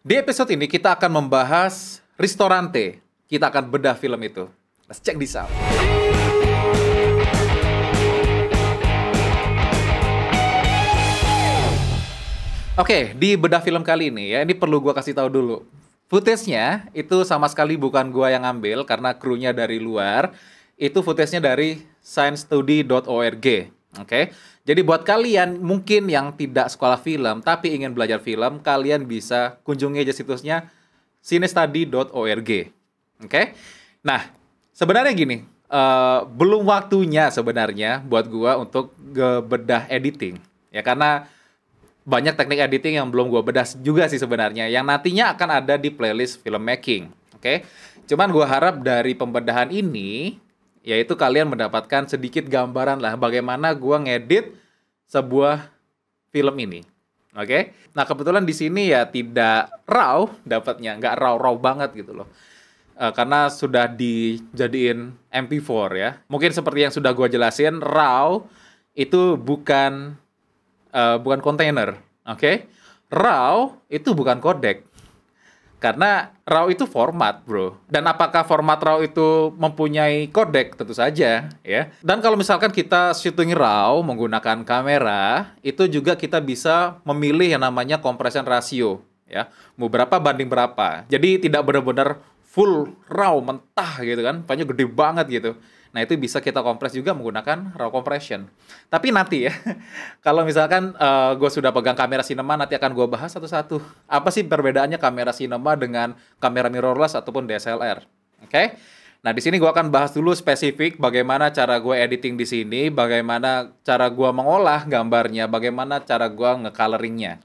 Di episode ini kita akan membahas Ristorante. Kita akan bedah film itu. Let's check this out. Oke, okay, di bedah film kali ini ya, ini perlu gue kasih tahu dulu. Footage-nya itu sama sekali bukan gue yang ngambil karena krunya dari luar. Itu footage-nya dari sciencestudy.org. Oke, okay? jadi buat kalian mungkin yang tidak sekolah film tapi ingin belajar film, kalian bisa kunjungi aja situsnya sinestudy.org. Oke, okay? nah sebenarnya gini, uh, belum waktunya sebenarnya buat gua untuk bedah editing ya karena banyak teknik editing yang belum gua bedah juga sih sebenarnya yang nantinya akan ada di playlist film making. Oke, okay? cuman gua harap dari pembedahan ini yaitu kalian mendapatkan sedikit gambaran lah bagaimana gue ngedit sebuah film ini. Oke, okay? nah kebetulan di sini ya tidak raw dapatnya, nggak raw raw banget gitu loh, e, karena sudah dijadiin MP4 ya. Mungkin seperti yang sudah gue jelasin, raw itu bukan e, bukan kontainer, oke? Okay? Raw itu bukan kodek karena RAW itu format, bro. Dan apakah format RAW itu mempunyai kodek? Tentu saja, ya. Dan kalau misalkan kita syuting RAW menggunakan kamera, itu juga kita bisa memilih yang namanya compression ratio, ya. Mau berapa banding berapa. Jadi tidak benar-benar full raw mentah gitu kan banyak gede banget gitu nah itu bisa kita kompres juga menggunakan raw compression tapi nanti ya kalau misalkan uh, eh, gue sudah pegang kamera cinema nanti akan gue bahas satu-satu apa sih perbedaannya kamera cinema dengan kamera mirrorless ataupun DSLR oke okay? Nah, di sini gue akan bahas dulu spesifik bagaimana cara gue editing di sini, bagaimana cara gue mengolah gambarnya, bagaimana cara gue ngecoloringnya.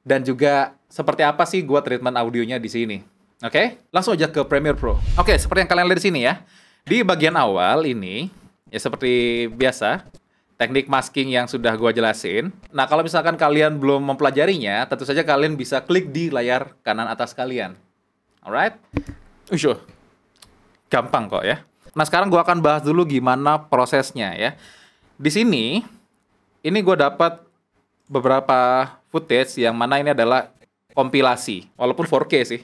Dan juga seperti apa sih gue treatment audionya di sini. Oke, okay? langsung aja ke Premiere Pro. Oke, okay, seperti yang kalian lihat di sini ya. Di bagian awal ini, ya seperti biasa, teknik masking yang sudah gua jelasin. Nah, kalau misalkan kalian belum mempelajarinya, tentu saja kalian bisa klik di layar kanan atas kalian. Alright? Usuh. Gampang kok ya. Nah, sekarang gua akan bahas dulu gimana prosesnya ya. Di sini, ini gua dapat beberapa footage yang mana ini adalah kompilasi. Walaupun 4K sih.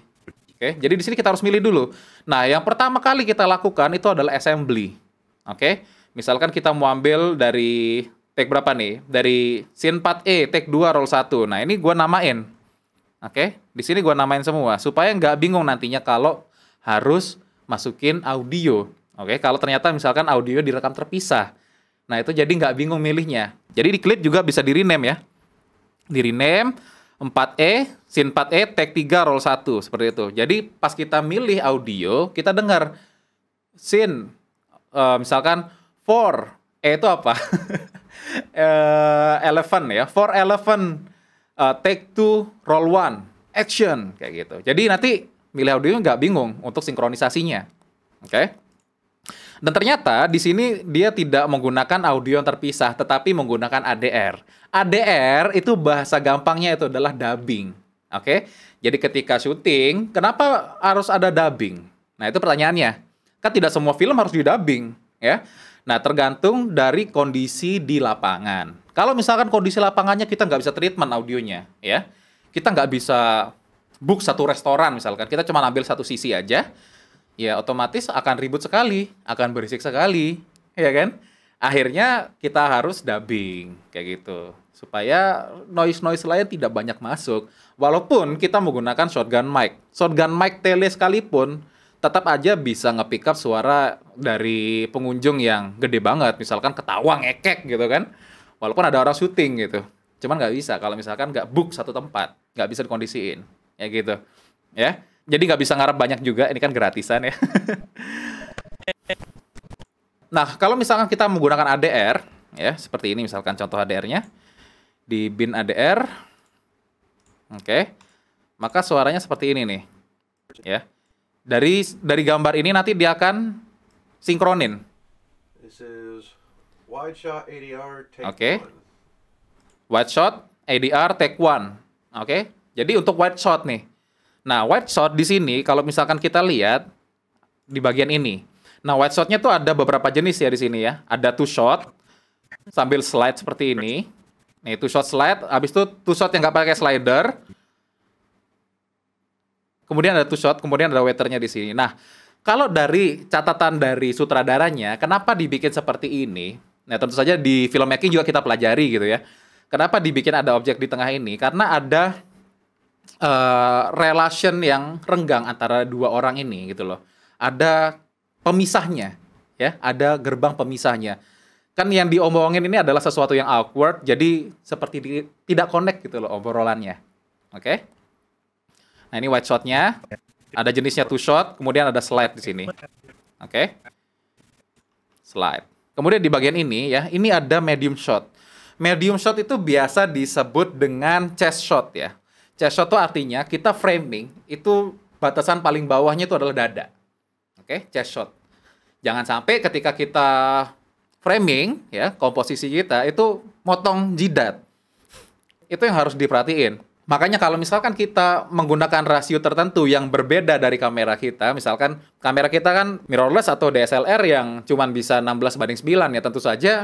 Oke, okay? jadi di sini kita harus milih dulu. Nah, yang pertama kali kita lakukan itu adalah assembly. Oke, okay? misalkan kita mau ambil dari take berapa nih? Dari scene 4E, take 2, roll 1. Nah, ini gua namain. Oke, okay? di sini gua namain semua. Supaya nggak bingung nantinya kalau harus masukin audio. Oke, okay? kalau ternyata misalkan audio direkam terpisah. Nah, itu jadi nggak bingung milihnya. Jadi di klip juga bisa di rename ya. Di rename, 4E, sin 4E, tag 3, roll 1, seperti itu. Jadi pas kita milih audio, kita dengar sin, uh, eh, misalkan 4, E itu apa? uh, eh, elephant ya, 4 elephant, uh, eh, take 2, roll 1, action, kayak gitu. Jadi nanti milih audio nggak bingung untuk sinkronisasinya. Oke? Okay? Dan ternyata di sini dia tidak menggunakan audio yang terpisah, tetapi menggunakan ADR. ADR itu bahasa gampangnya itu adalah dubbing. Oke, okay? jadi ketika syuting, kenapa harus ada dubbing? Nah itu pertanyaannya. Kan tidak semua film harus didubbing, ya. Nah tergantung dari kondisi di lapangan. Kalau misalkan kondisi lapangannya kita nggak bisa treatment audionya, ya, kita nggak bisa book satu restoran misalkan, kita cuma ambil satu sisi aja ya otomatis akan ribut sekali, akan berisik sekali, ya kan? Akhirnya kita harus dubbing kayak gitu supaya noise noise lain tidak banyak masuk. Walaupun kita menggunakan shotgun mic, shotgun mic tele sekalipun tetap aja bisa ngepick up suara dari pengunjung yang gede banget, misalkan ketawa ngekek gitu kan. Walaupun ada orang syuting gitu. Cuman nggak bisa kalau misalkan nggak book satu tempat, nggak bisa dikondisiin. Ya gitu. Ya jadi nggak bisa ngarep banyak juga ini kan gratisan ya nah kalau misalkan kita menggunakan ADR ya seperti ini misalkan contoh ADR-nya di bin ADR oke maka suaranya seperti ini nih ya dari dari gambar ini nanti dia akan sinkronin oke okay. wide shot ADR take one oke okay? jadi untuk wide shot nih Nah, white shot di sini kalau misalkan kita lihat di bagian ini. Nah, white shotnya tuh ada beberapa jenis ya di sini ya. Ada two shot sambil slide seperti ini. Nih, two shot slide, habis itu two shot yang nggak pakai slider. Kemudian ada two shot, kemudian ada waiternya di sini. Nah, kalau dari catatan dari sutradaranya, kenapa dibikin seperti ini? Nah, tentu saja di filmmaking juga kita pelajari gitu ya. Kenapa dibikin ada objek di tengah ini? Karena ada uh, relation yang renggang antara dua orang ini gitu loh. Ada pemisahnya, ya, ada gerbang pemisahnya. Kan yang diomongin ini adalah sesuatu yang awkward, jadi seperti di, tidak connect gitu loh obrolannya. Oke? Okay? Nah, ini wide shotnya. Ada jenisnya two shot, kemudian ada slide di sini. Oke? Okay? Slide. Kemudian di bagian ini ya, ini ada medium shot. Medium shot itu biasa disebut dengan chest shot ya chest shot itu artinya kita framing itu batasan paling bawahnya itu adalah dada. Oke, okay? chest shot. Jangan sampai ketika kita framing ya, komposisi kita itu motong jidat. Itu yang harus diperhatiin. Makanya kalau misalkan kita menggunakan rasio tertentu yang berbeda dari kamera kita, misalkan kamera kita kan mirrorless atau DSLR yang cuman bisa 16 banding 9 ya tentu saja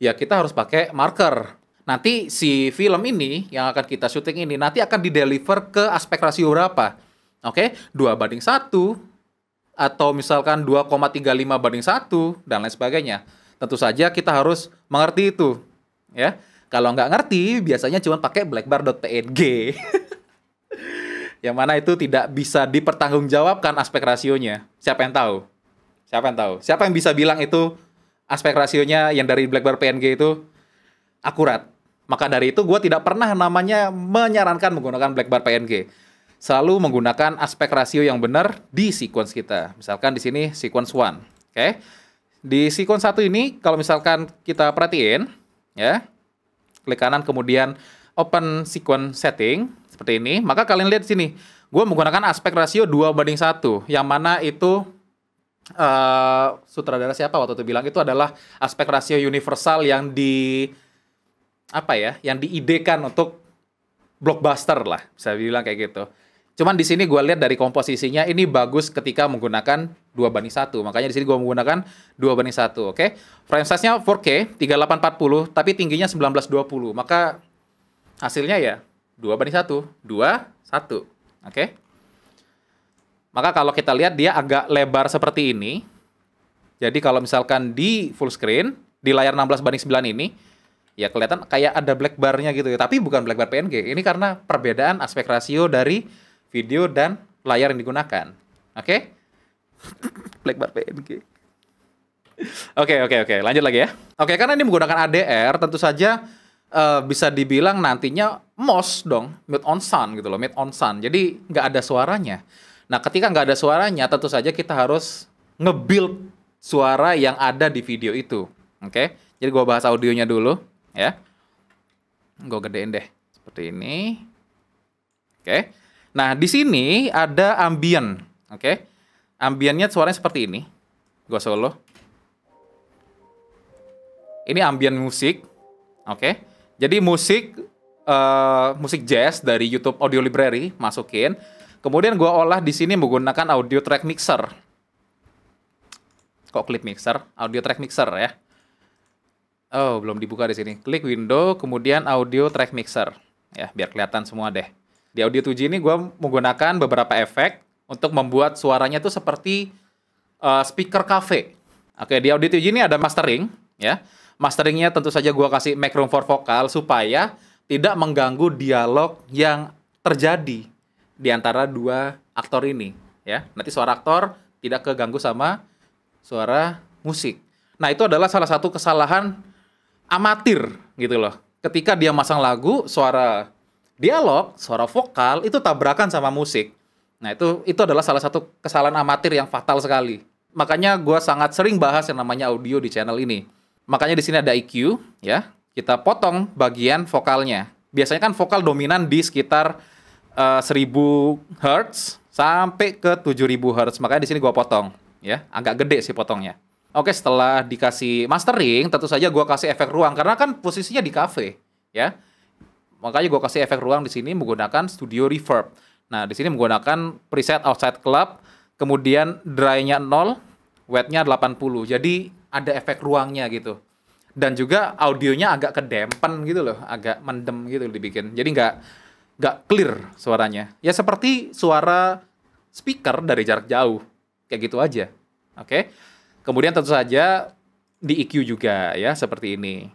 ya kita harus pakai marker nanti si film ini yang akan kita syuting ini nanti akan dideliver ke aspek rasio berapa. Oke, okay? 2 banding satu atau misalkan 2,35 banding satu dan lain sebagainya. Tentu saja kita harus mengerti itu, ya. Kalau nggak ngerti, biasanya cuma pakai blackbar.png. yang mana itu tidak bisa dipertanggungjawabkan aspek rasionya. Siapa yang tahu? Siapa yang tahu? Siapa yang bisa bilang itu aspek rasionya yang dari blackbar PNG itu akurat. Maka dari itu gue tidak pernah namanya menyarankan menggunakan black bar PNG. Selalu menggunakan aspek rasio yang benar di sequence kita. Misalkan di sini sequence 1. Oke. Okay? Di sequence satu ini kalau misalkan kita perhatiin ya. Klik kanan kemudian open sequence setting seperti ini. Maka kalian lihat di sini. Gue menggunakan aspek rasio dua banding satu Yang mana itu uh, sutradara siapa waktu itu bilang itu adalah aspek rasio universal yang di apa ya yang diidekan untuk blockbuster lah bisa bilang kayak gitu cuman di sini gue lihat dari komposisinya ini bagus ketika menggunakan dua banding satu makanya di sini gue menggunakan dua banding satu oke okay? frame size nya 4K 3840 tapi tingginya 1920 maka hasilnya ya dua banding satu dua satu oke okay? maka kalau kita lihat dia agak lebar seperti ini jadi kalau misalkan di full screen di layar 16 banding 9 ini ya kelihatan kayak ada black bar-nya gitu ya tapi bukan black bar PNG ini karena perbedaan aspek rasio dari video dan layar yang digunakan oke okay? black bar PNG Oke okay, oke okay, oke, okay. lanjut lagi ya. Oke, karena ini menggunakan ADR, tentu saja uh, bisa dibilang nantinya MOS dong, mute on sun gitu loh, mute on sun. Jadi nggak ada suaranya. Nah, ketika nggak ada suaranya, tentu saja kita harus nge-build suara yang ada di video itu. Oke, jadi gue bahas audionya dulu ya. Gue gedein deh seperti ini. Oke. Nah, di sini ada ambien, oke. Okay. Ambiennya suaranya seperti ini. Gue solo. Ini ambien musik, oke. Jadi musik uh, musik jazz dari YouTube Audio Library masukin. Kemudian gue olah di sini menggunakan audio track mixer. Kok clip mixer? Audio track mixer ya. Oh, belum dibuka di sini. Klik window, kemudian audio track mixer. Ya, biar kelihatan semua deh. Di audio tujuh ini gue menggunakan beberapa efek untuk membuat suaranya tuh seperti uh, speaker cafe. Oke, di audio tujuh ini ada mastering, ya. Masteringnya tentu saja gue kasih make room for vokal supaya tidak mengganggu dialog yang terjadi di antara dua aktor ini, ya. Nanti suara aktor tidak keganggu sama suara musik. Nah, itu adalah salah satu kesalahan amatir gitu loh. Ketika dia masang lagu, suara dialog, suara vokal itu tabrakan sama musik. Nah itu itu adalah salah satu kesalahan amatir yang fatal sekali. Makanya gue sangat sering bahas yang namanya audio di channel ini. Makanya di sini ada EQ ya. Kita potong bagian vokalnya. Biasanya kan vokal dominan di sekitar uh, 1000 Hz sampai ke 7000 Hz. Makanya di sini gue potong ya. Agak gede sih potongnya. Oke, setelah dikasih mastering, tentu saja gue kasih efek ruang karena kan posisinya di cafe, ya. Makanya gue kasih efek ruang di sini menggunakan Studio Reverb. Nah, di sini menggunakan preset outside club, kemudian dry-nya 0, wet-nya 80. Jadi ada efek ruangnya gitu. Dan juga audionya agak kedempen gitu loh, agak mendem gitu dibikin. Jadi nggak nggak clear suaranya. Ya seperti suara speaker dari jarak jauh. Kayak gitu aja. Oke. Okay? Kemudian tentu saja di EQ juga ya seperti ini.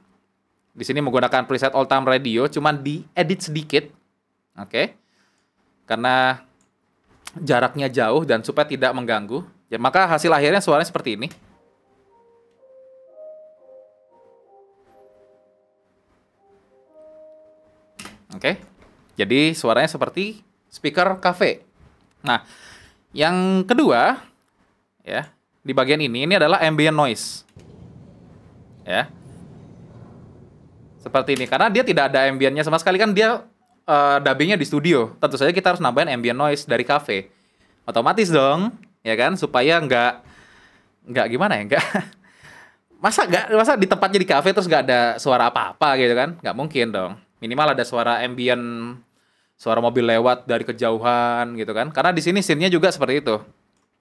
Di sini menggunakan preset all time radio cuman di edit sedikit. Oke. Okay. Karena jaraknya jauh dan supaya tidak mengganggu. Ya, maka hasil akhirnya suaranya seperti ini. Oke. Okay. Jadi suaranya seperti speaker cafe. Nah, yang kedua ya, di bagian ini, ini adalah ambient noise. Ya. Seperti ini, karena dia tidak ada ambientnya sama sekali kan dia uh, dubbingnya di studio. Tentu saja kita harus nambahin ambient noise dari cafe. Otomatis dong, ya kan? Supaya nggak nggak gimana ya, nggak masa nggak masa di tempatnya di cafe terus nggak ada suara apa-apa gitu kan? Nggak mungkin dong. Minimal ada suara ambient suara mobil lewat dari kejauhan gitu kan karena di sini scene-nya juga seperti itu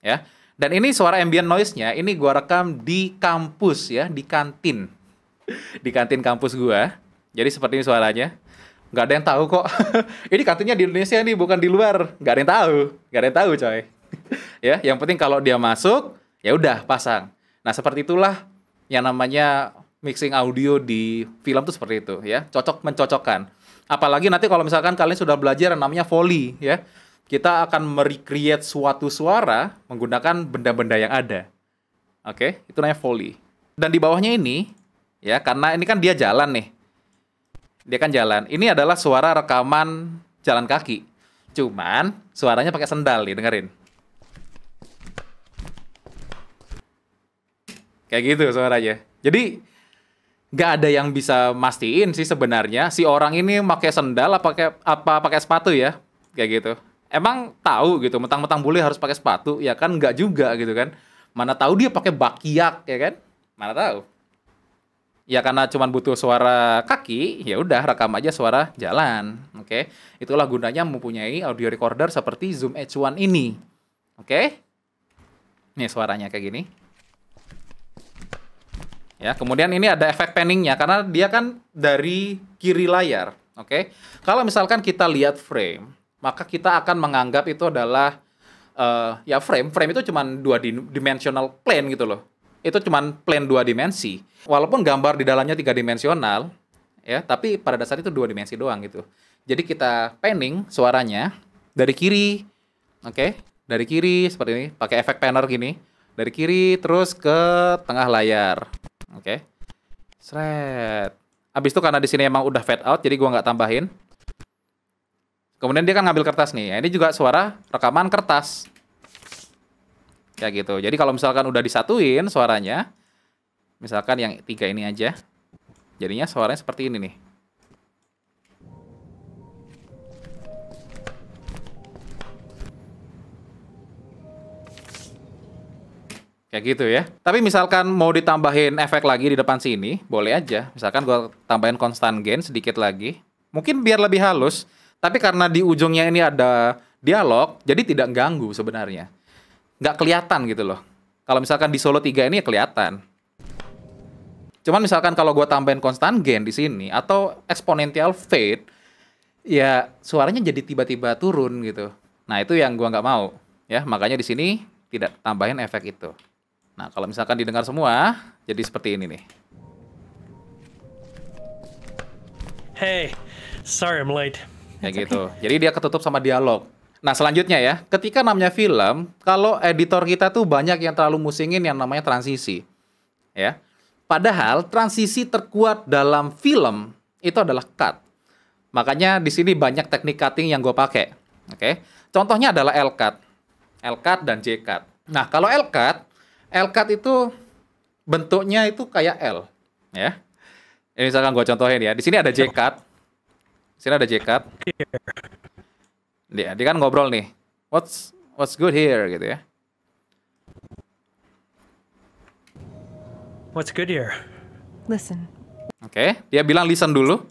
ya dan ini suara ambient noise-nya ini gua rekam di kampus ya, di kantin. Di kantin kampus gua. Jadi seperti ini suaranya. Gak ada yang tahu kok. ini kantinnya di Indonesia nih, bukan di luar. Gak ada yang tahu. gak ada yang tahu, coy. ya, yang penting kalau dia masuk, ya udah pasang. Nah, seperti itulah yang namanya mixing audio di film tuh seperti itu ya. Cocok mencocokkan. Apalagi nanti kalau misalkan kalian sudah belajar namanya Foley ya kita akan merecreate suatu suara menggunakan benda-benda yang ada. Oke, okay? itu namanya volley. Dan di bawahnya ini, ya karena ini kan dia jalan nih. Dia kan jalan. Ini adalah suara rekaman jalan kaki. Cuman suaranya pakai sendal nih, dengerin. Kayak gitu suaranya. Jadi nggak ada yang bisa mastiin sih sebenarnya si orang ini pakai sendal apa pakai apa pakai sepatu ya kayak gitu emang tahu gitu mentang-mentang boleh harus pakai sepatu ya kan nggak juga gitu kan mana tahu dia pakai bakiak ya kan mana tahu ya karena cuma butuh suara kaki ya udah rekam aja suara jalan oke okay? itulah gunanya mempunyai audio recorder seperti Zoom H1 ini oke okay? nih suaranya kayak gini ya kemudian ini ada efek panningnya karena dia kan dari kiri layar oke okay? kalau misalkan kita lihat frame maka kita akan menganggap itu adalah uh, ya frame. Frame itu cuma dua dimensional plane gitu loh. Itu cuma plane dua dimensi. Walaupun gambar di dalamnya tiga dimensional, ya, tapi pada dasarnya itu dua dimensi doang gitu. Jadi kita panning suaranya dari kiri, oke, okay? dari kiri seperti ini, pakai efek panner gini, dari kiri terus ke tengah layar, oke, okay? seret. Abis itu karena di sini emang udah fade out, jadi gua nggak tambahin. Kemudian dia kan ngambil kertas nih. Ya, ini juga suara rekaman kertas. Kayak gitu. Jadi kalau misalkan udah disatuin suaranya, misalkan yang tiga ini aja, jadinya suaranya seperti ini nih. Kayak gitu ya. Tapi misalkan mau ditambahin efek lagi di depan sini, boleh aja. Misalkan gue tambahin konstan gain sedikit lagi. Mungkin biar lebih halus, tapi karena di ujungnya ini ada dialog, jadi tidak ganggu sebenarnya. Nggak kelihatan gitu loh. Kalau misalkan di solo 3 ini ya kelihatan. Cuman misalkan kalau gue tambahin konstan gain di sini atau exponential fade, ya suaranya jadi tiba-tiba turun gitu. Nah itu yang gue nggak mau ya. Makanya di sini tidak tambahin efek itu. Nah kalau misalkan didengar semua, jadi seperti ini nih. Hey, sorry I'm late. Kayak gitu. Jadi dia ketutup sama dialog. Nah, selanjutnya ya, ketika namanya film, kalau editor kita tuh banyak yang terlalu musingin yang namanya transisi. Ya. Padahal transisi terkuat dalam film itu adalah cut. Makanya di sini banyak teknik cutting yang gue pakai. Oke. Okay? Contohnya adalah L cut. L cut dan J cut. Nah, kalau L cut, L cut itu bentuknya itu kayak L, ya. Ini misalkan gue contohin ya. Di sini ada J cut, Sini ada Jekat. Dia, dia kan ngobrol nih. What's what's good here gitu ya. What's good here? Listen. Oke, okay. dia bilang listen dulu.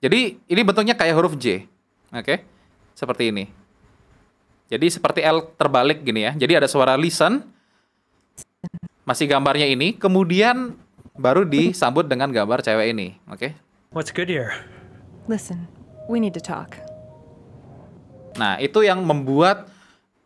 Jadi ini bentuknya kayak huruf J. Oke. Okay. Seperti ini. Jadi seperti L terbalik gini ya. Jadi ada suara listen. Masih gambarnya ini, kemudian baru disambut dengan gambar cewek ini. Oke. Okay. What's good here? Listen we need to talk. Nah, itu yang membuat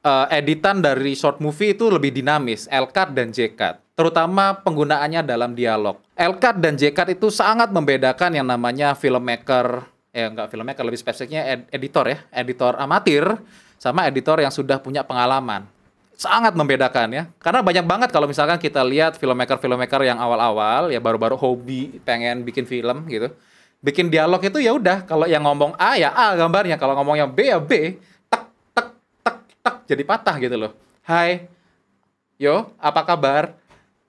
uh, editan dari short movie itu lebih dinamis, L-cut dan J-cut. Terutama penggunaannya dalam dialog. L-cut dan J-cut itu sangat membedakan yang namanya filmmaker, eh nggak filmmaker, lebih spesifiknya ed editor ya, editor amatir sama editor yang sudah punya pengalaman. Sangat membedakan ya. Karena banyak banget kalau misalkan kita lihat filmmaker-filmmaker yang awal-awal, ya baru-baru hobi pengen bikin film gitu bikin dialog itu ya udah kalau yang ngomong A ya A gambarnya kalau ngomong yang B ya B tek tek tek tek jadi patah gitu loh Hai yo apa kabar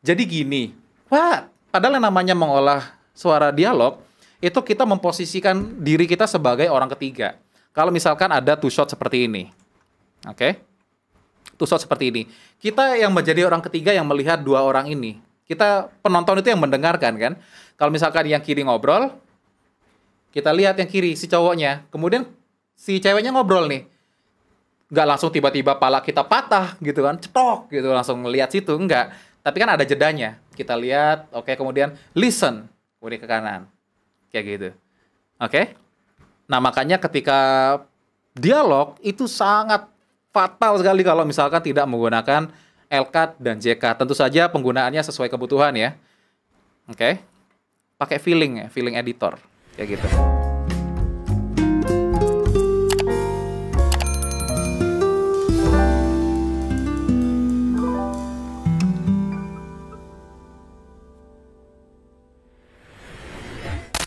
jadi gini wah padahal yang namanya mengolah suara dialog itu kita memposisikan diri kita sebagai orang ketiga kalau misalkan ada two shot seperti ini oke okay? two shot seperti ini kita yang menjadi orang ketiga yang melihat dua orang ini kita penonton itu yang mendengarkan kan kalau misalkan yang kiri ngobrol kita lihat yang kiri si cowoknya. Kemudian si ceweknya ngobrol nih. Nggak langsung tiba-tiba pala kita patah gitu kan, cetok gitu langsung lihat situ enggak. Tapi kan ada jedanya. Kita lihat, oke okay, kemudian listen, kemudian ke kanan. Kayak gitu. Oke. Okay? Nah, makanya ketika dialog itu sangat fatal sekali kalau misalkan tidak menggunakan LCAT dan JK. Tentu saja penggunaannya sesuai kebutuhan ya. Oke. Okay. Pakai feeling ya, feeling editor ya gitu